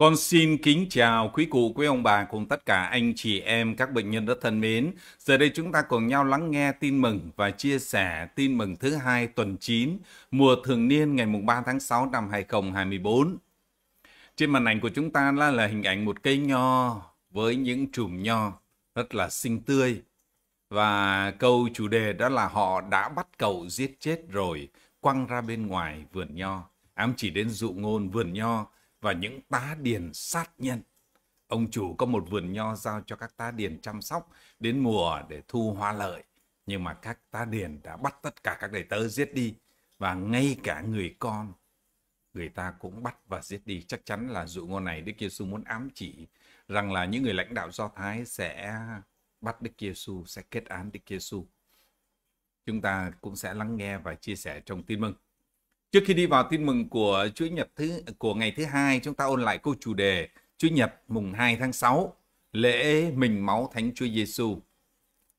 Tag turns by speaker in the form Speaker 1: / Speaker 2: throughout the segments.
Speaker 1: Con xin kính chào quý cụ, quý ông bà cùng tất cả anh chị em, các bệnh nhân rất thân mến. Giờ đây chúng ta cùng nhau lắng nghe tin mừng và chia sẻ tin mừng thứ hai tuần 9, mùa thường niên ngày 3 tháng 6 năm 2024. Trên màn ảnh của chúng ta là, là hình ảnh một cây nho với những chùm nho rất là xinh tươi. Và câu chủ đề đó là họ đã bắt cậu giết chết rồi, quăng ra bên ngoài vườn nho. Ám chỉ đến dụ ngôn vườn nho và những tá điền sát nhân. Ông chủ có một vườn nho giao cho các tá điền chăm sóc đến mùa để thu hoa lợi. Nhưng mà các tá điền đã bắt tất cả các đầy tớ giết đi và ngay cả người con người ta cũng bắt và giết đi. Chắc chắn là dụ ngôn này Đức Giêsu muốn ám chỉ rằng là những người lãnh đạo Do Thái sẽ bắt Đức Giêsu sẽ kết án Đức Giêsu. Chúng ta cũng sẽ lắng nghe và chia sẻ trong tin mừng. Trước khi đi vào tin mừng của Chúa Nhật thứ của ngày thứ hai, chúng ta ôn lại câu chủ đề Chúa Nhật mùng 2 tháng 6, lễ mình máu Thánh Chúa Giêsu.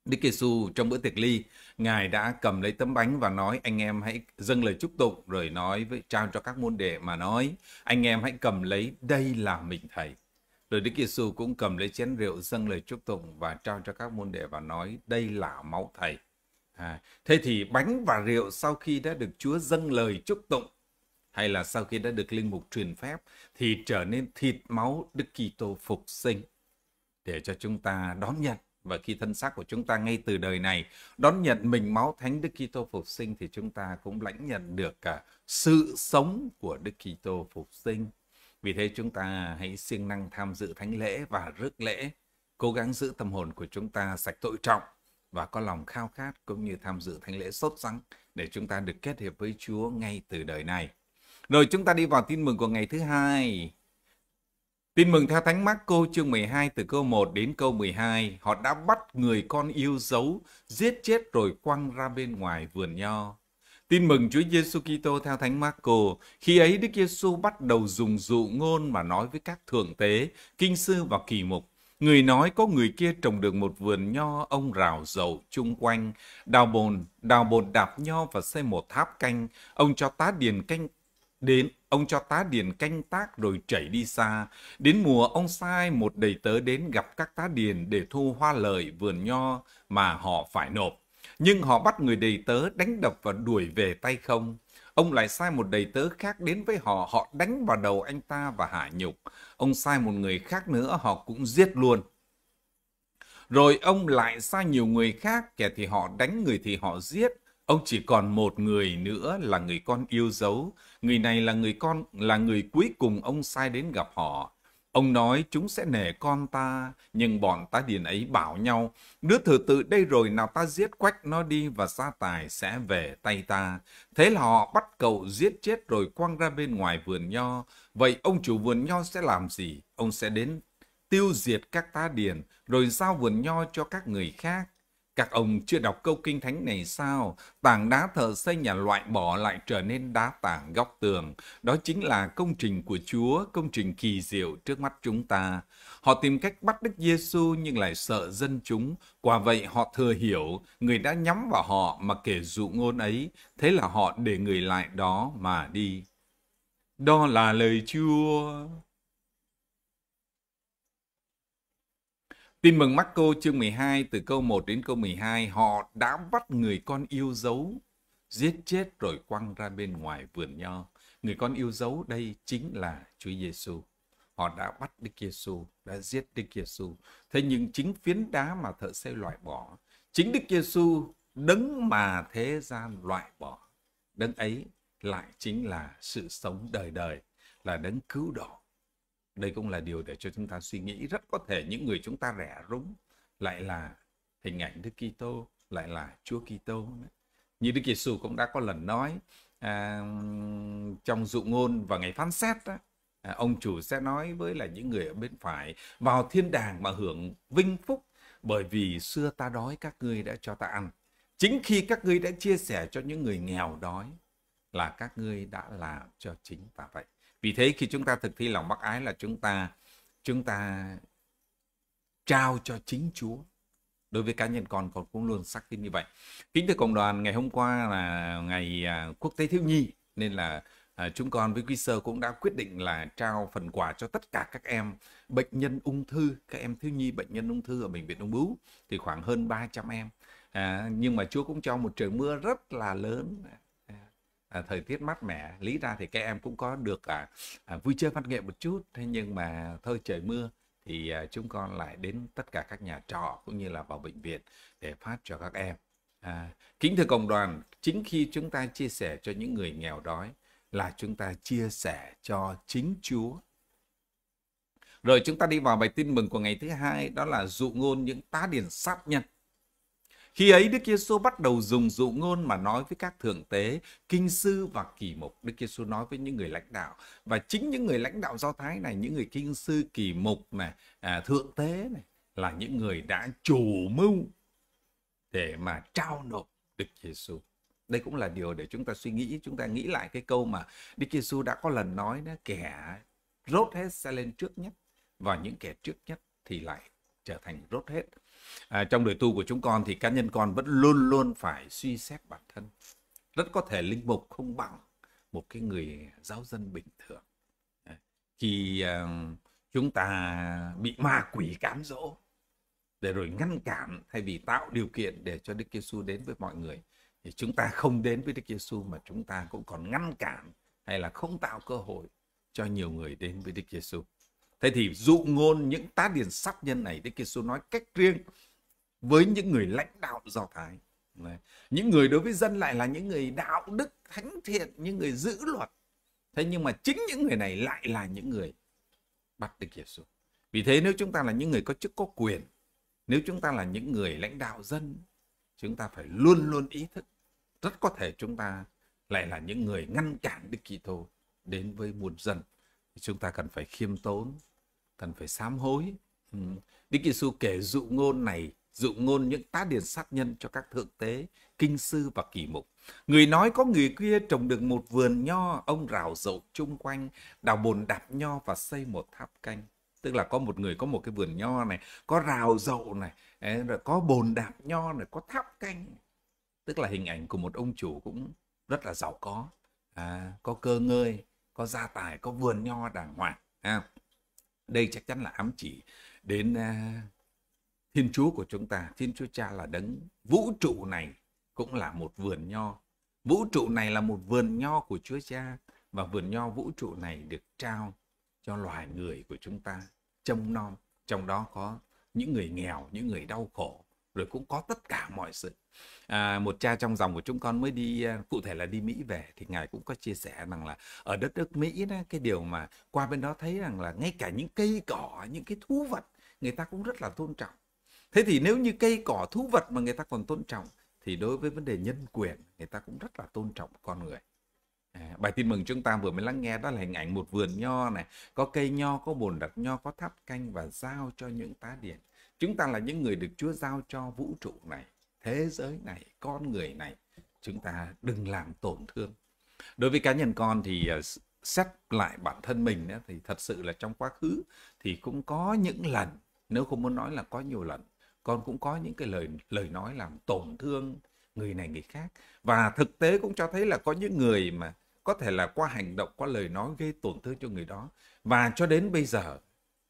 Speaker 1: Đức Giêsu trong bữa tiệc ly, Ngài đã cầm lấy tấm bánh và nói anh em hãy dâng lời chúc tụng rồi nói với trao cho các môn đệ mà nói anh em hãy cầm lấy đây là mình thầy. Rồi Đức Giêsu cũng cầm lấy chén rượu dâng lời chúc tụng và trao cho các môn đệ và nói đây là máu thầy. À, thế thì bánh và rượu sau khi đã được Chúa dâng lời chúc tụng hay là sau khi đã được linh mục truyền phép thì trở nên thịt máu Đức Kitô phục sinh để cho chúng ta đón nhận và khi thân xác của chúng ta ngay từ đời này đón nhận mình máu thánh Đức Kitô phục sinh thì chúng ta cũng lãnh nhận được cả à, sự sống của Đức Kitô phục sinh. Vì thế chúng ta hãy siêng năng tham dự thánh lễ và rước lễ, cố gắng giữ tâm hồn của chúng ta sạch tội trọng và có lòng khao khát cũng như tham dự thánh lễ sốt sắng để chúng ta được kết hiệp với Chúa ngay từ đời này. Rồi chúng ta đi vào tin mừng của ngày thứ hai. Tin mừng theo Thánh Marco chương 12 từ câu 1 đến câu 12, họ đã bắt người con yêu dấu, giết chết rồi quăng ra bên ngoài vườn nho. Tin mừng Chúa Giêsu Kitô theo Thánh Marco, khi ấy Đức Giêsu bắt đầu dùng dụ ngôn mà nói với các thượng tế, kinh sư và kỳ mục Người nói có người kia trồng được một vườn nho ông rào dầu chung quanh, đào bồn, đào bồn đạp nho và xây một tháp canh, ông cho tá điền canh đến ông cho tá điền canh tác rồi chảy đi xa đến mùa ông sai một đầy tớ đến gặp các tá điền để thu hoa lợi vườn nho mà họ phải nộp nhưng họ bắt người đầy tớ đánh đập và đuổi về tay không Ông lại sai một đầy tớ khác đến với họ, họ đánh vào đầu anh ta và hạ nhục. Ông sai một người khác nữa, họ cũng giết luôn. Rồi ông lại sai nhiều người khác, kẻ thì họ đánh, người thì họ giết. Ông chỉ còn một người nữa là người con yêu dấu. Người này là người con, là người cuối cùng ông sai đến gặp họ. Ông nói chúng sẽ nể con ta, nhưng bọn tá điền ấy bảo nhau, đứa thử tự đây rồi nào ta giết quách nó đi và gia tài sẽ về tay ta. Thế là họ bắt cậu giết chết rồi quăng ra bên ngoài vườn nho. Vậy ông chủ vườn nho sẽ làm gì? Ông sẽ đến tiêu diệt các tá điền, rồi giao vườn nho cho các người khác. Các ông chưa đọc câu kinh thánh này sao? Tảng đá thờ xây nhà loại bỏ lại trở nên đá tảng góc tường. Đó chính là công trình của Chúa, công trình kỳ diệu trước mắt chúng ta. Họ tìm cách bắt Đức Giêsu nhưng lại sợ dân chúng. Quả vậy họ thừa hiểu người đã nhắm vào họ mà kể dụ ngôn ấy. Thế là họ để người lại đó mà đi. Đó là lời Chúa. Tin mừng Marco chương 12 từ câu 1 đến câu 12, họ đã bắt người con yêu dấu, giết chết rồi quăng ra bên ngoài vườn nho. Người con yêu dấu đây chính là Chúa Giêsu. Họ đã bắt Đức Giêsu, đã giết Đức Giêsu. Thế nhưng chính phiến đá mà thợ xây loại bỏ, chính Đức Giêsu đấng mà thế gian loại bỏ, đấng ấy lại chính là sự sống đời đời, là đấng cứu độ đây cũng là điều để cho chúng ta suy nghĩ. Rất có thể những người chúng ta rẻ rúng lại là hình ảnh Đức Kitô, lại là Chúa Kitô. Như Đức Giêsu cũng đã có lần nói à, trong dụ ngôn và ngày phán xét đó, à, ông chủ sẽ nói với là những người ở bên phải vào thiên đàng mà hưởng vinh phúc bởi vì xưa ta đói các ngươi đã cho ta ăn. Chính khi các ngươi đã chia sẻ cho những người nghèo đói là các ngươi đã làm cho chính ta vậy vì thế khi chúng ta thực thi lòng bác ái là chúng ta chúng ta trao cho chính Chúa đối với cá nhân con con cũng luôn xác tin như vậy kính thưa cộng đoàn ngày hôm qua là ngày à, quốc tế thiếu nhi nên là à, chúng con với quý sơ cũng đã quyết định là trao phần quà cho tất cả các em bệnh nhân ung thư các em thiếu nhi bệnh nhân ung thư ở bệnh viện ung bướu thì khoảng hơn 300 em à, nhưng mà Chúa cũng cho một trời mưa rất là lớn à, thời tiết mát mẻ lý ra thì các em cũng có được à, à, vui chơi văn nghệ một chút thế nhưng mà thôi trời mưa thì à, chúng con lại đến tất cả các nhà trọ cũng như là vào bệnh viện để phát cho các em à, kính thưa cộng đoàn chính khi chúng ta chia sẻ cho những người nghèo đói là chúng ta chia sẻ cho chính Chúa rồi chúng ta đi vào bài tin mừng của ngày thứ hai đó là dụ ngôn những tá điển sát nhân khi ấy Đức Giêsu bắt đầu dùng dụ ngôn mà nói với các thượng tế, kinh sư và kỳ mục. Đức Giêsu nói với những người lãnh đạo và chính những người lãnh đạo Do Thái này, những người kinh sư, kỳ mục này, à, thượng tế này là những người đã chủ mưu để mà trao nộp Đức Giêsu. Đây cũng là điều để chúng ta suy nghĩ, chúng ta nghĩ lại cái câu mà Đức Giêsu đã có lần nói đó, kẻ rốt hết sẽ lên trước nhất và những kẻ trước nhất thì lại trở thành rốt hết à, trong đời tu của chúng con thì cá nhân con vẫn luôn luôn phải suy xét bản thân rất có thể linh mục không bằng một cái người giáo dân bình thường khi uh, chúng ta bị ma quỷ cám dỗ để rồi ngăn cản thay vì tạo điều kiện để cho Đức Giêsu đến với mọi người thì chúng ta không đến với Đức Giêsu mà chúng ta cũng còn ngăn cản hay là không tạo cơ hội cho nhiều người đến với Đức Giêsu. Thế thì dụ ngôn những tá điền sát nhân này Đức Kitô nói cách riêng với những người lãnh đạo Do Thái. Đấy. Những người đối với dân lại là những người đạo đức, thánh thiện, những người giữ luật. Thế nhưng mà chính những người này lại là những người bắt Đức Giêsu. Vì thế nếu chúng ta là những người có chức có quyền, nếu chúng ta là những người lãnh đạo dân, chúng ta phải luôn luôn ý thức. Rất có thể chúng ta lại là những người ngăn cản Đức Kitô đến với muôn dân. Chúng ta cần phải khiêm tốn, cần phải sám hối ừ. Đức Giêsu kể dụ ngôn này dụ ngôn những tá điền sát nhân cho các thượng tế kinh sư và kỳ mục người nói có người kia trồng được một vườn nho ông rào rậu chung quanh đào bồn đạp nho và xây một tháp canh tức là có một người có một cái vườn nho này có rào rậu này rồi có bồn đạp nho này có tháp canh tức là hình ảnh của một ông chủ cũng rất là giàu có à, có cơ ngơi có gia tài có vườn nho đàng hoàng à đây chắc chắn là ám chỉ đến uh, Thiên Chúa của chúng ta, Thiên Chúa Cha là đấng vũ trụ này cũng là một vườn nho. Vũ trụ này là một vườn nho của Chúa Cha và vườn nho vũ trụ này được trao cho loài người của chúng ta trông nom, trong đó có những người nghèo, những người đau khổ, rồi cũng có tất cả mọi sự à, một cha trong dòng của chúng con mới đi à, cụ thể là đi Mỹ về thì ngài cũng có chia sẻ rằng là ở đất nước Mỹ đó, cái điều mà qua bên đó thấy rằng là ngay cả những cây cỏ những cái thú vật người ta cũng rất là tôn trọng thế thì nếu như cây cỏ thú vật mà người ta còn tôn trọng thì đối với vấn đề nhân quyền người ta cũng rất là tôn trọng con người à, bài tin mừng chúng ta vừa mới lắng nghe đó là hình ảnh một vườn nho này có cây nho có bồn đặt nho có tháp canh và giao cho những tá điển Chúng ta là những người được Chúa giao cho vũ trụ này, thế giới này, con người này. Chúng ta đừng làm tổn thương. Đối với cá nhân con thì ờ, xét lại bản thân mình thì thật sự là trong quá khứ thì cũng có những lần, nếu không muốn nói là có nhiều lần, con cũng có những cái lời lời nói làm tổn thương người này người khác. Và thực tế cũng cho thấy là có những người mà có thể là qua hành động, qua lời nói gây tổn thương cho người đó. Và cho đến bây giờ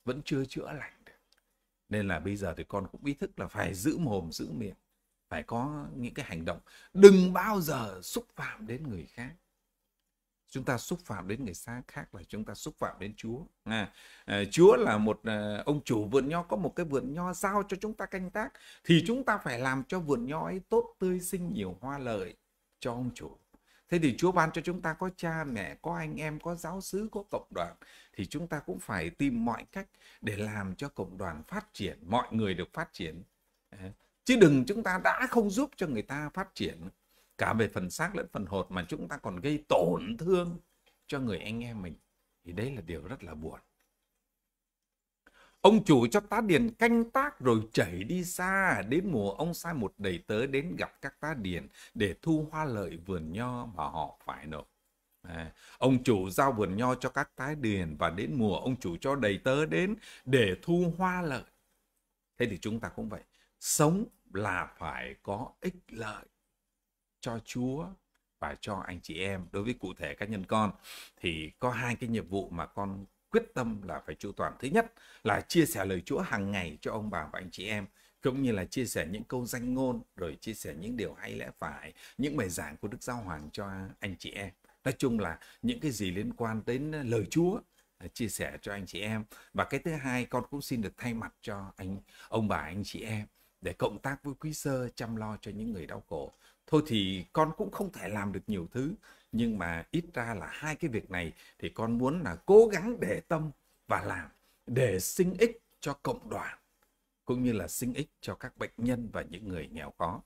Speaker 1: vẫn chưa chữa lành nên là bây giờ thì con cũng ý thức là phải giữ mồm giữ miệng phải có những cái hành động đừng bao giờ xúc phạm đến người khác chúng ta xúc phạm đến người xa khác là chúng ta xúc phạm đến Chúa. À, Chúa là một à, ông chủ vườn nho có một cái vườn nho giao cho chúng ta canh tác thì chúng ta phải làm cho vườn nho ấy tốt tươi sinh nhiều hoa lợi cho ông chủ. Thế thì Chúa ban cho chúng ta có cha mẹ, có anh em, có giáo sứ, có cộng đoàn thì chúng ta cũng phải tìm mọi cách để làm cho cộng đoàn phát triển, mọi người được phát triển. Chứ đừng chúng ta đã không giúp cho người ta phát triển cả về phần xác lẫn phần hồn mà chúng ta còn gây tổn thương cho người anh em mình thì đấy là điều rất là buồn. Ông chủ cho tá điền canh tác rồi chảy đi xa, đến mùa ông sai một đầy tớ đến gặp các tá điền để thu hoa lợi vườn nho mà họ phải nộp. À, ông chủ giao vườn nho cho các tá điền và đến mùa ông chủ cho đầy tớ đến để thu hoa lợi. Thế thì chúng ta cũng vậy, sống là phải có ích lợi cho Chúa và cho anh chị em. Đối với cụ thể các nhân con thì có hai cái nhiệm vụ mà con quyết tâm là phải chu toàn. Thứ nhất là chia sẻ lời Chúa hàng ngày cho ông bà và anh chị em cũng như là chia sẻ những câu danh ngôn rồi chia sẻ những điều hay lẽ phải những bài giảng của đức giáo hoàng cho anh chị em nói chung là những cái gì liên quan đến lời chúa à, chia sẻ cho anh chị em và cái thứ hai con cũng xin được thay mặt cho anh ông bà anh chị em để cộng tác với quý sơ chăm lo cho những người đau khổ thôi thì con cũng không thể làm được nhiều thứ nhưng mà ít ra là hai cái việc này thì con muốn là cố gắng để tâm và làm để sinh ích cho cộng đoàn cũng như là sinh ích cho các bệnh nhân và những người nghèo khó.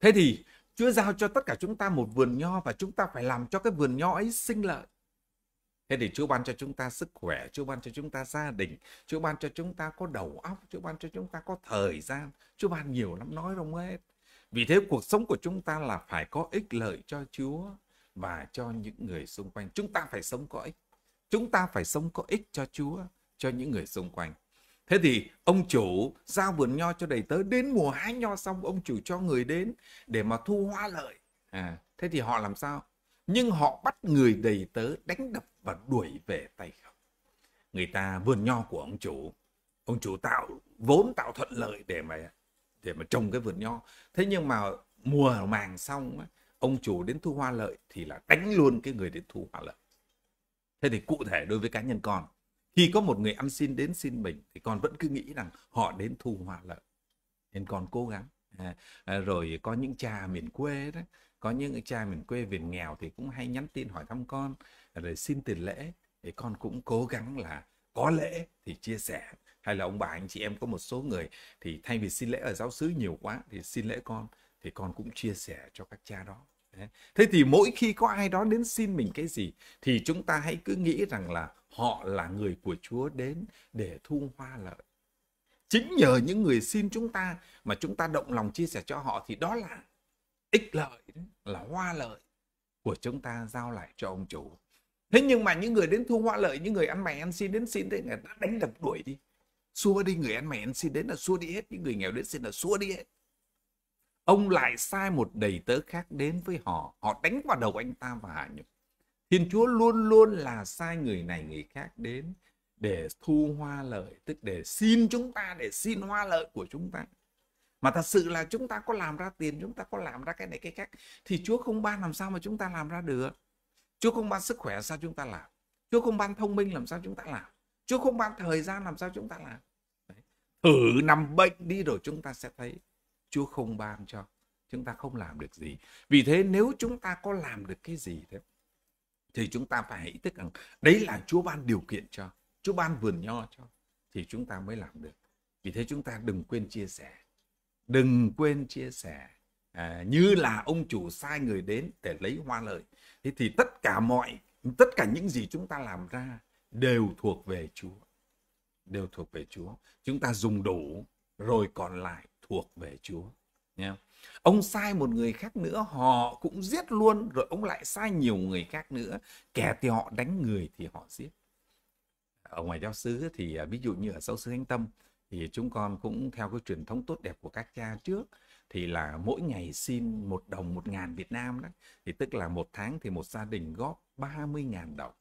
Speaker 1: Thế thì Chúa giao cho tất cả chúng ta một vườn nho và chúng ta phải làm cho cái vườn nho ấy sinh lợi. Thế thì Chúa ban cho chúng ta sức khỏe, Chúa ban cho chúng ta gia đình, Chúa ban cho chúng ta có đầu óc, Chúa ban cho chúng ta có thời gian, Chúa ban nhiều lắm nói không hết. Vì thế cuộc sống của chúng ta là phải có ích lợi cho Chúa và cho những người xung quanh. Chúng ta phải sống có ích. Chúng ta phải sống có ích cho Chúa, cho những người xung quanh. Thế thì ông chủ giao vườn nho cho đầy tớ đến mùa hái nho xong ông chủ cho người đến để mà thu hoa lợi. À, thế thì họ làm sao? Nhưng họ bắt người đầy tớ đánh đập và đuổi về tay không. Người ta vườn nho của ông chủ. Ông chủ tạo vốn tạo thuận lợi để mà để mà trồng cái vườn nho thế nhưng mà mùa màng xong ấy, ông chủ đến thu hoa lợi thì là đánh luôn cái người đến thu hoa lợi thế thì cụ thể đối với cá nhân con khi có một người ăn xin đến xin mình thì con vẫn cứ nghĩ rằng họ đến thu hoa lợi nên con cố gắng à, à, rồi có những cha miền quê đấy có những cha miền quê miền nghèo thì cũng hay nhắn tin hỏi thăm con rồi xin tiền lễ thì con cũng cố gắng là có lễ thì chia sẻ hay là ông bà anh chị em có một số người thì thay vì xin lễ ở giáo xứ nhiều quá thì xin lễ con thì con cũng chia sẻ cho các cha đó thế thì mỗi khi có ai đó đến xin mình cái gì thì chúng ta hãy cứ nghĩ rằng là họ là người của chúa đến để thu hoa lợi chính nhờ những người xin chúng ta mà chúng ta động lòng chia sẻ cho họ thì đó là ích lợi là hoa lợi của chúng ta giao lại cho ông chủ thế nhưng mà những người đến thu hoa lợi những người ăn mày ăn xin đến xin đấy người ta đánh đập đuổi đi xua đi người ăn mày ăn xin đến là xua đi hết những người nghèo đến xin là xua đi hết ông lại sai một đầy tớ khác đến với họ họ đánh vào đầu anh ta và hạ nhục thiên chúa luôn luôn là sai người này người khác đến để thu hoa lợi tức để xin chúng ta để xin hoa lợi của chúng ta mà thật sự là chúng ta có làm ra tiền chúng ta có làm ra cái này cái khác thì chúa không ban làm sao mà chúng ta làm ra được Chúa không ban sức khỏe sao chúng ta làm. Chúa không ban thông minh làm sao chúng ta làm. Chúa không ban thời gian làm sao chúng ta làm. Đấy. Thử nằm bệnh đi rồi chúng ta sẽ thấy. Chúa không ban cho. Chúng ta không làm được gì. Vì thế nếu chúng ta có làm được cái gì thế, thì chúng ta phải hãy tức rằng đấy là Chúa ban điều kiện cho. Chúa ban vườn nho cho. Thì chúng ta mới làm được. Vì thế chúng ta đừng quên chia sẻ. Đừng quên chia sẻ. À, như là ông chủ sai người đến để lấy hoa lợi thế thì tất cả mọi tất cả những gì chúng ta làm ra đều thuộc về Chúa đều thuộc về Chúa chúng ta dùng đủ rồi còn lại thuộc về Chúa nha ông sai một người khác nữa họ cũng giết luôn rồi ông lại sai nhiều người khác nữa kẻ thì họ đánh người thì họ giết ở ngoài giáo xứ thì à, ví dụ như ở giáo xứ Thánh Tâm thì chúng con cũng theo cái truyền thống tốt đẹp của các cha trước thì là mỗi ngày xin một đồng một ngàn Việt Nam đó thì tức là một tháng thì một gia đình góp 30 ngàn đồng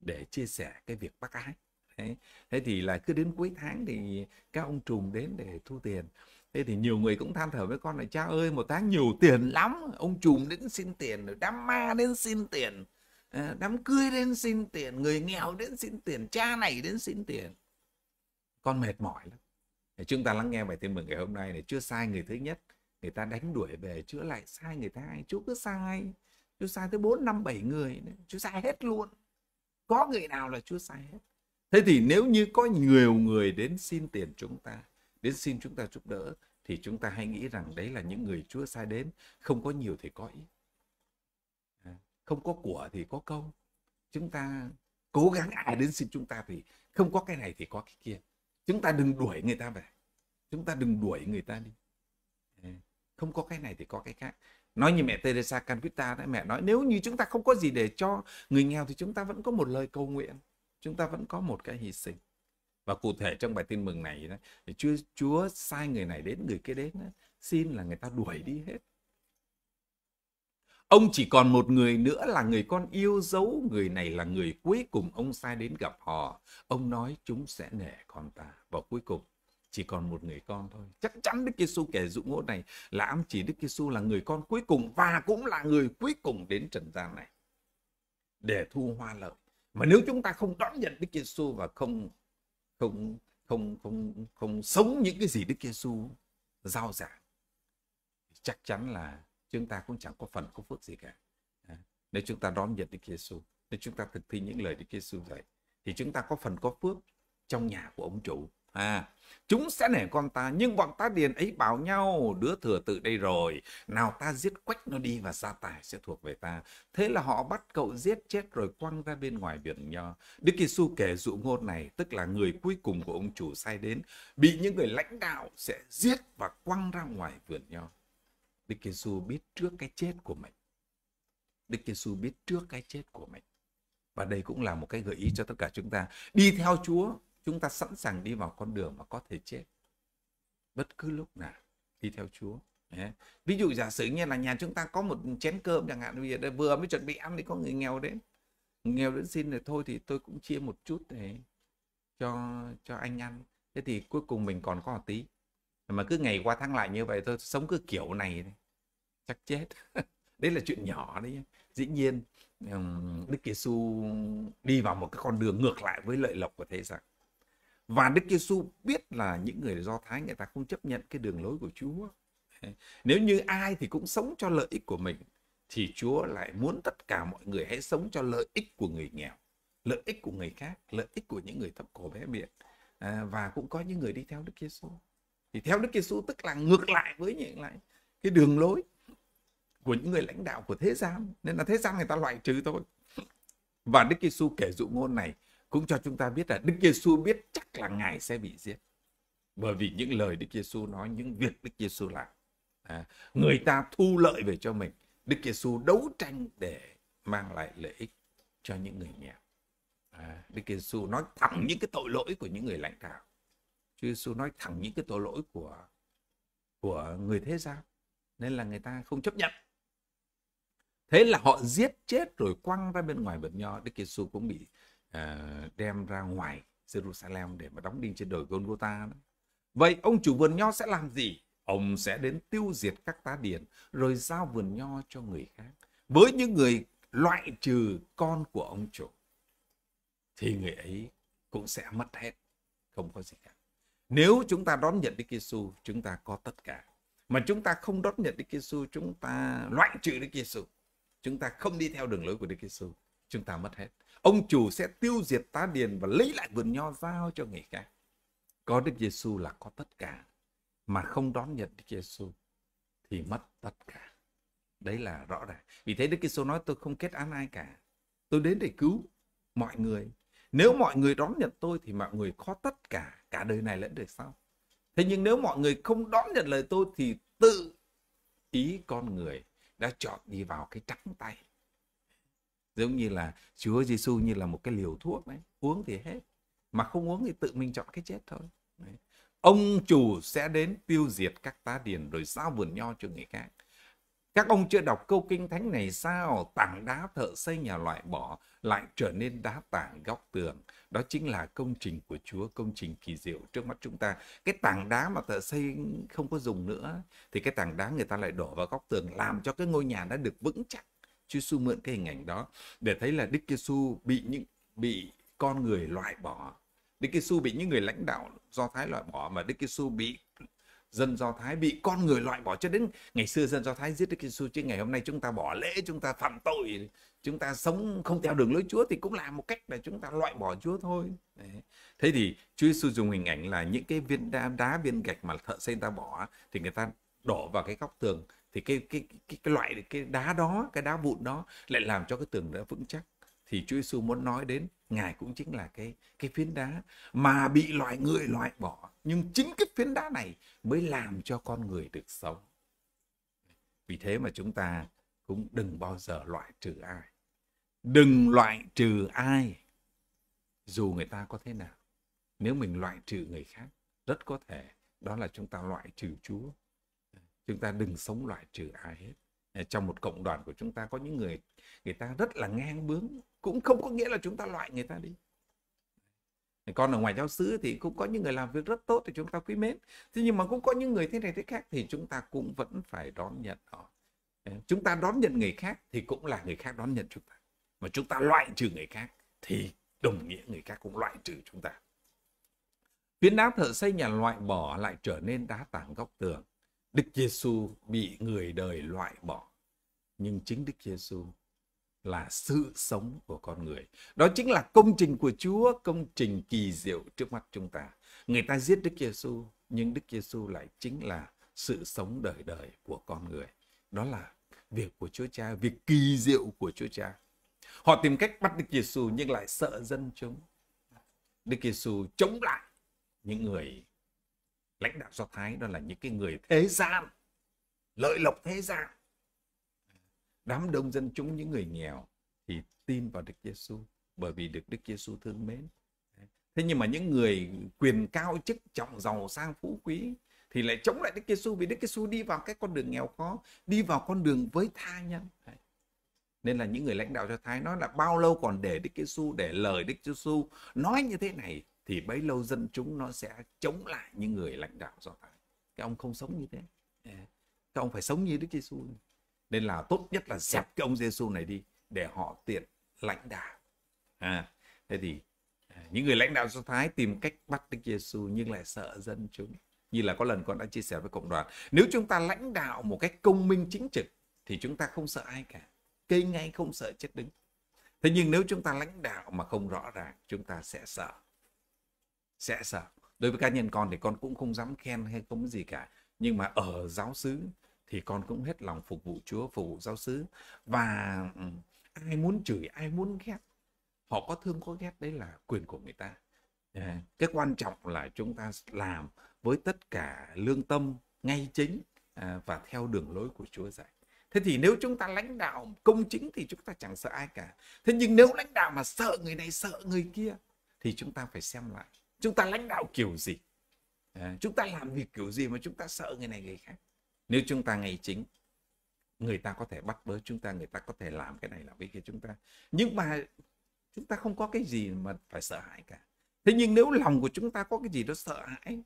Speaker 1: để chia sẻ cái việc bác ái thế, thế thì là cứ đến cuối tháng thì các ông trùm đến để thu tiền thế thì nhiều người cũng than thở với con là cha ơi một tháng nhiều tiền lắm ông trùm đến xin tiền đám ma đến xin tiền à, đám cưới đến xin tiền người nghèo đến xin tiền cha này đến xin tiền con mệt mỏi lắm chúng ta lắng nghe bài tin mừng ngày hôm nay này chưa sai người thứ nhất người ta đánh đuổi về chữa lại sai người ta hai chú cứ sai chú sai tới bốn năm bảy người nữa. chú sai hết luôn có người nào là chúa sai hết thế thì nếu như có nhiều người đến xin tiền chúng ta đến xin chúng ta giúp đỡ thì chúng ta hay nghĩ rằng đấy là những người chúa sai đến không có nhiều thì có ít à, không có của thì có công chúng ta cố gắng ai đến xin chúng ta thì không có cái này thì có cái kia chúng ta đừng đuổi người ta về chúng ta đừng đuổi người ta đi không có cái này thì có cái khác nói như mẹ Teresa Canvita đấy mẹ nói nếu như chúng ta không có gì để cho người nghèo thì chúng ta vẫn có một lời cầu nguyện chúng ta vẫn có một cái hy sinh và cụ thể trong bài tin mừng này thì Chúa Chúa sai người này đến người kia đến xin là người ta đuổi đi hết Ông chỉ còn một người nữa là người con yêu dấu, người này là người cuối cùng ông sai đến gặp họ. Ông nói chúng sẽ nể con ta. Và cuối cùng chỉ còn một người con thôi. Chắc chắn Đức Giêsu kể dụ ngôn này là ám chỉ Đức Giêsu là người con cuối cùng và cũng là người cuối cùng đến trần gian này để thu hoa lợi. Mà nếu chúng ta không đón nhận Đức Giêsu và không không không không không sống những cái gì Đức Giêsu giao giảng chắc chắn là chúng ta cũng chẳng có phần có phước gì cả nếu chúng ta đón nhận Đức Giêsu nếu chúng ta thực thi những lời Đức Giêsu dạy thì chúng ta có phần có phước trong nhà của ông chủ à chúng sẽ nể con ta nhưng bọn ta điền ấy bảo nhau đứa thừa tự đây rồi nào ta giết quách nó đi và gia tài sẽ thuộc về ta thế là họ bắt cậu giết chết rồi quăng ra bên ngoài biển nho đức Giê-su kể dụ ngôn này tức là người cuối cùng của ông chủ sai đến bị những người lãnh đạo sẽ giết và quăng ra ngoài vườn nho Đức Giêsu biết trước cái chết của mình. Đức Giêsu biết trước cái chết của mình. Và đây cũng là một cái gợi ý cho tất cả chúng ta. Đi theo Chúa, chúng ta sẵn sàng đi vào con đường mà có thể chết. Bất cứ lúc nào đi theo Chúa. Ví dụ giả sử như là nhà chúng ta có một chén cơm chẳng hạn bây giờ vừa mới chuẩn bị ăn thì có người nghèo đến nghèo đến xin rồi thôi thì tôi cũng chia một chút để cho cho anh ăn thế thì cuối cùng mình còn có một tí mà cứ ngày qua tháng lại như vậy thôi sống cứ kiểu này chắc chết đấy là chuyện nhỏ đấy dĩ nhiên đức giêsu đi vào một cái con đường ngược lại với lợi lộc của thế gian và đức giêsu biết là những người do thái người ta không chấp nhận cái đường lối của chúa nếu như ai thì cũng sống cho lợi ích của mình thì chúa lại muốn tất cả mọi người hãy sống cho lợi ích của người nghèo lợi ích của người khác lợi ích của những người thấp cổ bé miệng à, và cũng có những người đi theo đức giêsu thì theo đức giêsu tức là ngược lại với những lại cái đường lối của những người lãnh đạo của thế gian nên là thế gian người ta loại trừ thôi và Đức Giêsu kể dụ ngôn này cũng cho chúng ta biết là Đức Giêsu biết chắc là ngài sẽ bị giết bởi vì những lời Đức Giêsu nói những việc Đức Giêsu làm à, người ta thu lợi về cho mình Đức Giêsu đấu tranh để mang lại lợi ích cho những người nghèo à, Đức Giêsu nói thẳng những cái tội lỗi của những người lãnh đạo Chúa Giêsu nói thẳng những cái tội lỗi của của người thế gian nên là người ta không chấp nhận thế là họ giết chết rồi quăng ra bên ngoài vườn nho đức giêsu cũng bị uh, đem ra ngoài jerusalem để mà đóng đinh trên đồi golgotha đó. vậy ông chủ vườn nho sẽ làm gì ông sẽ đến tiêu diệt các tá điền rồi giao vườn nho cho người khác với những người loại trừ con của ông chủ thì người ấy cũng sẽ mất hết không có gì cả nếu chúng ta đón nhận Đức Giêsu chúng ta có tất cả mà chúng ta không đón nhận Đức Giêsu chúng ta loại trừ Đức Giêsu chúng ta không đi theo đường lối của Đức Giêsu chúng ta mất hết ông chủ sẽ tiêu diệt tá điền và lấy lại vườn nho giao cho người khác có Đức Giêsu là có tất cả mà không đón nhận Đức Giêsu thì mất tất cả đấy là rõ ràng vì thế Đức Giêsu nói tôi không kết án ai cả tôi đến để cứu mọi người nếu mọi người đón nhận tôi thì mọi người có tất cả cả đời này lẫn đời sau thế nhưng nếu mọi người không đón nhận lời tôi thì tự ý con người đã chọn đi vào cái trắng tay giống như là Chúa Giêsu như là một cái liều thuốc đấy uống thì hết mà không uống thì tự mình chọn cái chết thôi đấy. ông chủ sẽ đến tiêu diệt các tá điền rồi giao vườn nho cho người khác các ông chưa đọc câu kinh thánh này sao? Tảng đá thợ xây nhà loại bỏ lại trở nên đá tảng góc tường. Đó chính là công trình của Chúa, công trình kỳ diệu trước mắt chúng ta. Cái tảng đá mà thợ xây không có dùng nữa, thì cái tảng đá người ta lại đổ vào góc tường làm cho cái ngôi nhà đã được vững chắc. Chúa Giêsu mượn cái hình ảnh đó để thấy là Đức Giêsu bị những bị con người loại bỏ. Đức Giêsu bị những người lãnh đạo Do Thái loại bỏ mà Đức Giêsu bị dân Do Thái bị con người loại bỏ cho đến ngày xưa dân Do Thái giết Đức Giêsu chứ ngày hôm nay chúng ta bỏ lễ chúng ta phạm tội chúng ta sống không theo đường lối Chúa thì cũng là một cách để chúng ta loại bỏ Chúa thôi Đấy. thế thì Chúa Giêsu dùng hình ảnh là những cái viên đá, đá viên gạch mà thợ xây ta bỏ thì người ta đổ vào cái góc tường thì cái cái cái, cái loại cái đá đó cái đá vụn đó lại làm cho cái tường đó vững chắc thì Chúa Giêsu muốn nói đến ngài cũng chính là cái cái phiến đá mà bị loại người loại bỏ nhưng chính cái phiến đá này mới làm cho con người được sống vì thế mà chúng ta cũng đừng bao giờ loại trừ ai đừng loại trừ ai dù người ta có thế nào nếu mình loại trừ người khác rất có thể đó là chúng ta loại trừ chúa chúng ta đừng sống loại trừ ai hết Ờ, trong một cộng đoàn của chúng ta có những người người ta rất là ngang bướng cũng không có nghĩa là chúng ta loại người ta đi còn ở ngoài giáo sứ thì cũng có những người làm việc rất tốt thì chúng ta quý mến thế nhưng mà cũng có những người thế này thế khác thì chúng ta cũng vẫn phải đón nhận họ ờ, chúng ta đón nhận người khác thì cũng là người khác đón nhận chúng ta mà chúng ta loại trừ người khác thì đồng nghĩa người khác cũng loại trừ chúng ta phiến đá thợ xây nhà loại bỏ lại trở nên đá tảng góc tường Đức Giêsu bị người đời loại bỏ, nhưng chính Đức Giêsu là sự sống của con người. Đó chính là công trình của Chúa, công trình kỳ diệu trước mắt chúng ta. Người ta giết Đức Giêsu, nhưng Đức Giêsu lại chính là sự sống đời đời của con người. Đó là việc của Chúa Cha, việc kỳ diệu của Chúa Cha. Họ tìm cách bắt Đức Giêsu nhưng lại sợ dân chúng. Đức Giêsu chống lại những người lãnh đạo do thái đó là những cái người thế gian lợi lộc thế gian đám đông dân chúng những người nghèo thì tin vào Đức Giêsu bởi vì được Đức Giêsu thương mến thế nhưng mà những người quyền cao chức trọng giàu sang phú quý thì lại chống lại Đức Giêsu vì Đức Giêsu đi vào cái con đường nghèo khó đi vào con đường với tha nhân nên là những người lãnh đạo cho Thái nói là bao lâu còn để Đức Giêsu để lời Đức Giêsu nói như thế này thì bấy lâu dân chúng nó sẽ chống lại những người lãnh đạo do thái cái ông không sống như thế cái ông phải sống như đức giêsu nên là tốt nhất là dẹp cái ông giêsu này đi để họ tiện lãnh đạo à, thế thì à, những người lãnh đạo do thái tìm cách bắt đức giêsu nhưng lại sợ dân chúng như là có lần con đã chia sẻ với cộng đoàn nếu chúng ta lãnh đạo một cách công minh chính trực thì chúng ta không sợ ai cả cây ngay không sợ chết đứng thế nhưng nếu chúng ta lãnh đạo mà không rõ ràng chúng ta sẽ sợ sẽ sợ đối với cá nhân con thì con cũng không dám khen hay không có gì cả nhưng mà ở giáo xứ thì con cũng hết lòng phục vụ Chúa phục vụ giáo xứ và ừ, ai muốn chửi ai muốn ghét họ có thương có ghét đấy là quyền của người ta ờ, cái quan trọng là chúng ta làm với tất cả lương tâm ngay chính ờ, và theo đường lối của Chúa dạy thế thì nếu chúng ta lãnh đạo công chính thì chúng ta chẳng sợ ai cả thế nhưng nếu lãnh đạo mà sợ người này sợ người kia thì chúng ta phải xem lại chúng ta lãnh đạo kiểu gì ờ, chúng ta làm việc kiểu gì mà chúng ta sợ người này người khác nếu chúng ta ngay chính người ta có thể bắt bớ chúng ta người ta có thể làm cái này làm cái kia chúng ta nhưng mà chúng ta không có cái gì mà phải sợ hãi cả thế nhưng nếu lòng của chúng ta có cái gì đó sợ hãi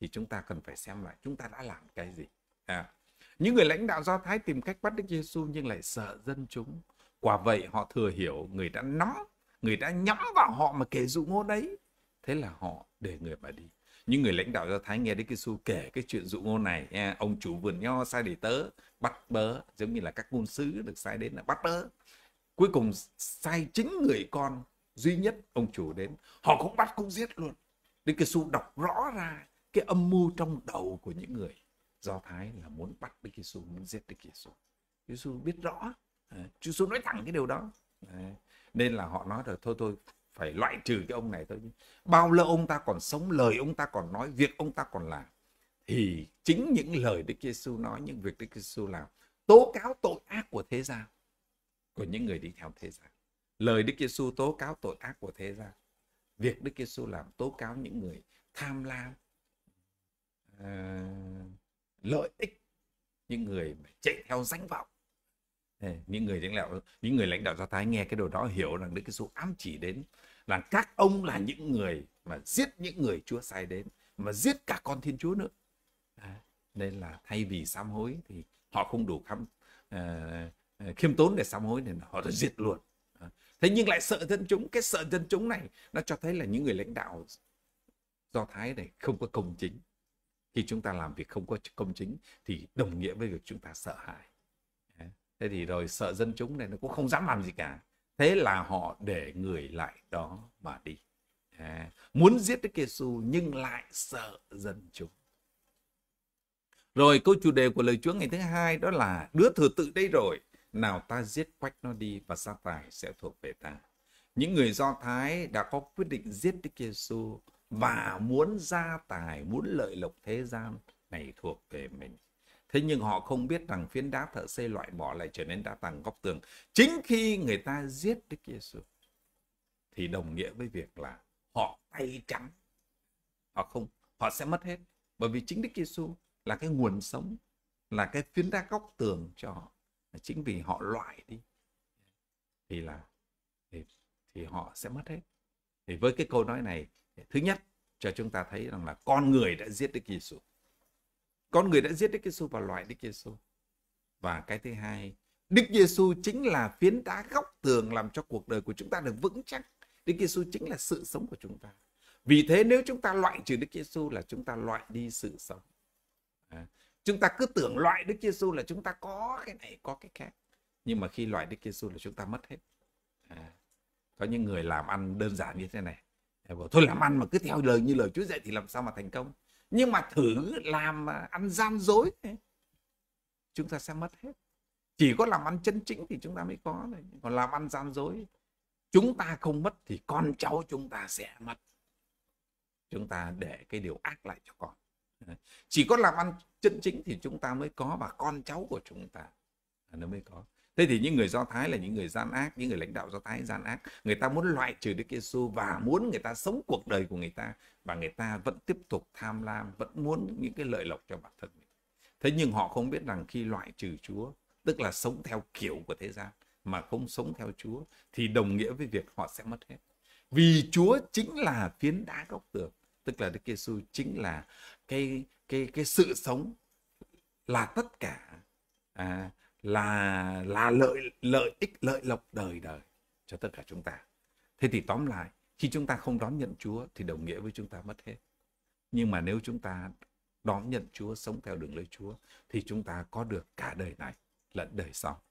Speaker 1: thì chúng ta cần phải xem lại chúng ta đã làm cái gì à, những người lãnh đạo do thái tìm cách bắt đức giêsu nhưng lại sợ dân chúng quả vậy họ thừa hiểu người đã nắm người đã nhắm vào họ mà kể dụ ngô đấy thế là họ để người bà đi những người lãnh đạo do thái nghe đức cái su kể cái chuyện dụ ngôn này eh, ông chủ vườn nho sai để tớ bắt bớ giống như là các ngôn sứ được sai đến là bắt bớ cuối cùng sai chính người con duy nhất ông chủ đến họ cũng bắt cũng giết luôn đức cái su đọc rõ ra cái âm mưu trong đầu của những người do thái là muốn bắt đức giêsu muốn giết đức giêsu giêsu biết rõ à, chúa giêsu nói thẳng cái điều đó nên là họ nói rồi thôi thôi phải loại trừ cái ông này thôi bao lâu ông ta còn sống lời ông ta còn nói việc ông ta còn làm thì chính những lời Đức Giêsu nói những việc Đức Giêsu làm tố cáo tội ác của thế gian của những người đi theo thế gian lời Đức Giêsu tố cáo tội ác của thế gian việc Đức Giêsu làm tố cáo những người tham lam à, lợi ích những người chạy theo danh vọng những người lãnh đạo những người lãnh đạo do thái nghe cái điều đó hiểu rằng đức Giêsu ám chỉ đến là các ông là những người mà giết những người Chúa sai đến mà giết cả con Thiên Chúa nữa à, nên là thay vì sám hối thì họ không đủ khám uh, khiêm tốn để sám hối nên họ đã giết luôn à, thế nhưng lại sợ dân chúng cái sợ dân chúng này nó cho thấy là những người lãnh đạo do thái này không có công chính khi chúng ta làm việc không có công chính thì đồng nghĩa với việc chúng ta sợ hãi thế thì rồi sợ dân chúng này nó cũng không dám làm gì cả thế là họ để người lại đó mà đi à, muốn giết đức Giêsu nhưng lại sợ dân chúng rồi câu chủ đề của lời Chúa ngày thứ hai đó là đứa thừa tự đây rồi nào ta giết quách nó đi và gia tài sẽ thuộc về ta những người do thái đã có quyết định giết đức Giêsu và muốn gia tài muốn lợi lộc thế gian này thuộc về mình Thế nhưng họ không biết rằng phiến đá thợ xây loại bỏ lại trở nên đá tàng góc tường. Chính khi người ta giết Đức Giêsu thì đồng nghĩa với việc là họ tay trắng. Họ không, họ sẽ mất hết. Bởi vì chính Đức Giêsu là cái nguồn sống, là cái phiến đá góc tường cho họ. Chính vì họ loại đi thì là thì, thì họ sẽ mất hết. Thì với cái câu nói này, thứ nhất cho chúng ta thấy rằng là con người đã giết Đức Giêsu. Con người đã giết Đức Giêsu và loại Đức Giêsu. Và cái thứ hai, Đức Giêsu chính là phiến đá góc tường làm cho cuộc đời của chúng ta được vững chắc. Đức Giêsu chính là sự sống của chúng ta. Vì thế nếu chúng ta loại trừ Đức Giêsu là chúng ta loại đi sự sống. À, chúng ta cứ tưởng loại Đức Giêsu là chúng ta có cái này có cái khác. Nhưng mà khi loại Đức Giêsu là chúng ta mất hết. À, có những người làm ăn đơn giản như thế này. Bảo, Thôi làm ăn mà cứ theo lời như lời Chúa dạy thì làm sao mà thành công nhưng mà thử làm à, ăn gian dối chúng ta sẽ mất hết chỉ có làm ăn chân chính thì chúng ta mới có này còn làm ăn gian dối chúng ta không mất thì con cháu chúng ta sẽ mất chúng ta để cái điều ác lại cho con chỉ có làm ăn chân chính thì chúng ta mới có và con cháu của chúng ta nó mới có thế thì những người do thái là những người gian ác những người lãnh đạo do thái gian ác người ta muốn loại trừ đức giêsu và muốn người ta sống cuộc đời của người ta và người ta vẫn tiếp tục tham lam vẫn muốn những cái lợi lộc cho bản thân mình thế nhưng họ không biết rằng khi loại trừ chúa tức là sống theo kiểu của thế gian mà không sống theo chúa thì đồng nghĩa với việc họ sẽ mất hết vì chúa chính là phiến đá góc tường tức là đức giêsu chính là cái cái cái sự sống là tất cả à, là là lợi lợi ích lợi lộc đời đời cho tất cả chúng ta. Thế thì tóm lại, khi chúng ta không đón nhận Chúa thì đồng nghĩa với chúng ta mất hết. Nhưng mà nếu chúng ta đón nhận Chúa, sống theo đường lối Chúa thì chúng ta có được cả đời này lẫn đời sau.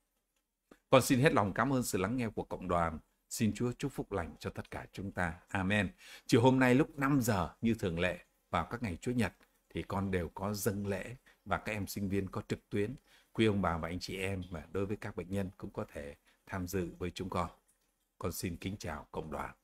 Speaker 1: Con xin hết lòng cảm ơn sự lắng nghe của cộng đoàn. Xin Chúa chúc phúc lành cho tất cả chúng ta. Amen. Chiều hôm nay lúc 5 giờ như thường lệ vào các ngày Chúa Nhật thì con đều có dâng lễ và các em sinh viên có trực tuyến quý ông bà và anh chị em và đối với các bệnh nhân cũng có thể tham dự với chúng con. Con xin kính chào cộng đoàn.